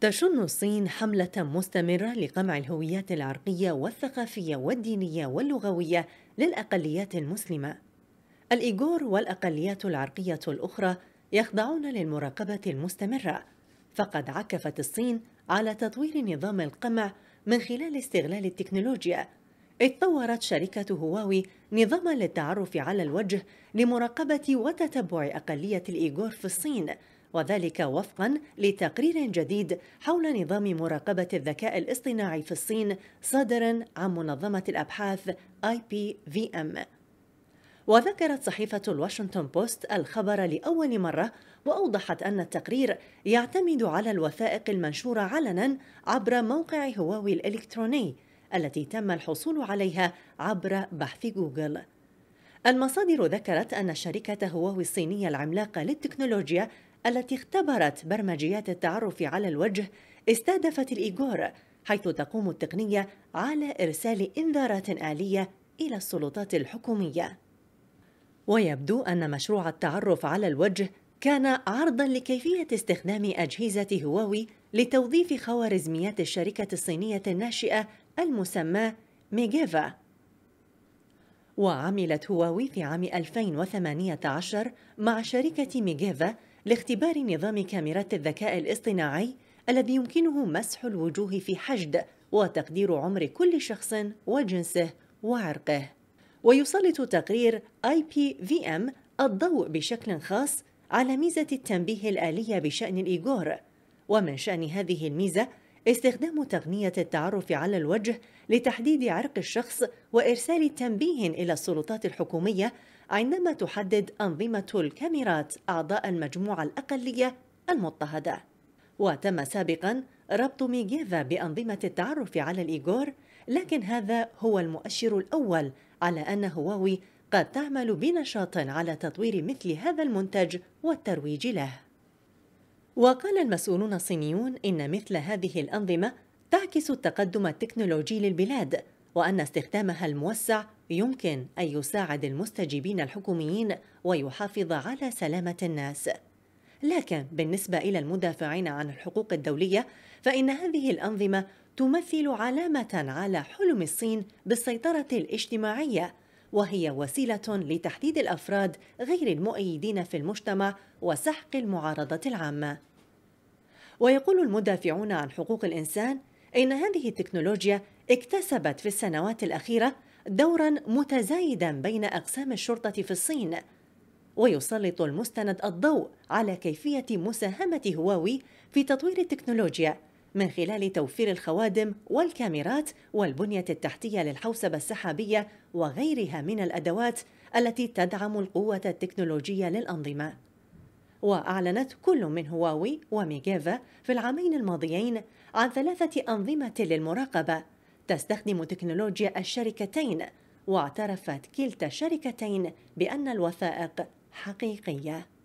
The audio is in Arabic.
تشن الصين حملة مستمرة لقمع الهويات العرقية والثقافية والدينية واللغوية للأقليات المسلمة. الإيغور والأقليات العرقية الأخرى يخضعون للمراقبة المستمرة، فقد عكفت الصين على تطوير نظام القمع من خلال استغلال التكنولوجيا، إذ طورت شركة هواوي نظاما للتعرف على الوجه لمراقبة وتتبع أقلية الإيغور في الصين، وذلك وفقا لتقرير جديد حول نظام مراقبة الذكاء الاصطناعي في الصين صادرا عن منظمة الأبحاث اي بي في ام وذكرت صحيفة الواشنطن بوست الخبر لأول مرة وأوضحت أن التقرير يعتمد على الوثائق المنشورة علنا عبر موقع هواوي الإلكتروني التي تم الحصول عليها عبر بحث جوجل. المصادر ذكرت أن شركة هواوي الصينية العملاقة للتكنولوجيا التي اختبرت برمجيات التعرف على الوجه استهدفت الإيجور حيث تقوم التقنية على إرسال إنذارات آلية إلى السلطات الحكومية ويبدو أن مشروع التعرف على الوجه كان عرضا لكيفية استخدام أجهزة هواوي لتوظيف خوارزميات الشركة الصينية الناشئة المسمى ميجيفا وعملت هواوي في عام 2018 مع شركة ميجيفا لاختبار نظام كاميرات الذكاء الاصطناعي الذي يمكنه مسح الوجوه في حشد وتقدير عمر كل شخص وجنسه وعرقه ويسلط تقرير IPVM الضوء بشكل خاص على ميزة التنبيه الآلية بشأن الإيغور ومن شأن هذه الميزة استخدام تقنية التعرف على الوجه لتحديد عرق الشخص وإرسال تنبيه إلى السلطات الحكومية عندما تحدد أنظمة الكاميرات أعضاء المجموعة الأقلية المضطهدة وتم سابقا ربط ميجيفا بأنظمة التعرف على الإيغور لكن هذا هو المؤشر الأول على أن هواوي قد تعمل بنشاط على تطوير مثل هذا المنتج والترويج له وقال المسؤولون الصينيون إن مثل هذه الأنظمة تعكس التقدم التكنولوجي للبلاد وأن استخدامها الموسع يمكن أن يساعد المستجيبين الحكوميين ويحافظ على سلامة الناس. لكن بالنسبة إلى المدافعين عن الحقوق الدولية فإن هذه الأنظمة تمثل علامة على حلم الصين بالسيطرة الاجتماعية وهي وسيلة لتحديد الأفراد غير المؤيدين في المجتمع وسحق المعارضة العامة. ويقول المدافعون عن حقوق الإنسان إن هذه التكنولوجيا اكتسبت في السنوات الأخيرة دورا متزايدا بين أقسام الشرطة في الصين ويسلط المستند الضوء على كيفية مساهمة هواوي في تطوير التكنولوجيا من خلال توفير الخوادم والكاميرات والبنية التحتية للحوسبة السحابية وغيرها من الأدوات التي تدعم القوة التكنولوجية للأنظمة. وأعلنت كل من هواوي وميجيفا في العامين الماضيين عن ثلاثة أنظمة للمراقبة تستخدم تكنولوجيا الشركتين واعترفت كلتا الشركتين بأن الوثائق حقيقية